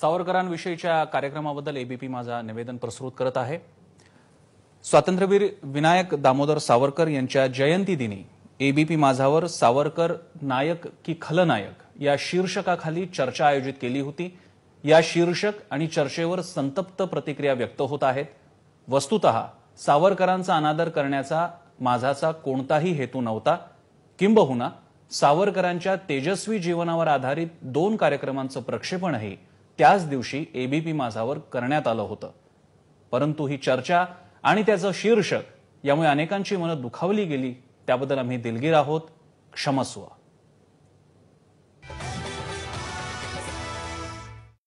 सावरकरांविषयीच्या कार्यक्रमाबद्दल एबीपी माझा निवेदन प्रसृत करत आहे स्वातंत्र्यवीर विनायक दामोदर सावरकर यांच्या जयंती दिनी एबीपी माझावर सावरकर नायक की खलनायक या शीर्षकाखाली चर्चा आयोजित केली होती या शीर्षक आणि चर्चेवर संतप्त प्रतिक्रिया व्यक्त होत आहेत वस्तुत सावरकरांचा अनादर करण्याचा माझाचा कोणताही हेतू नव्हता किंबहुना सावरकरांच्या तेजस्वी जीवनावर आधारित दोन कार्यक्रमांचं प्रक्षेपणही त्याच दिवशी एबीपी माझावर करण्यात आलं होतं परंतु ही चर्चा आणि त्याचं शीर्षक यामुळे अनेकांची मनं दुखावली गेली त्याबद्दल आम्ही दिलगीर आहोत क्षमस्व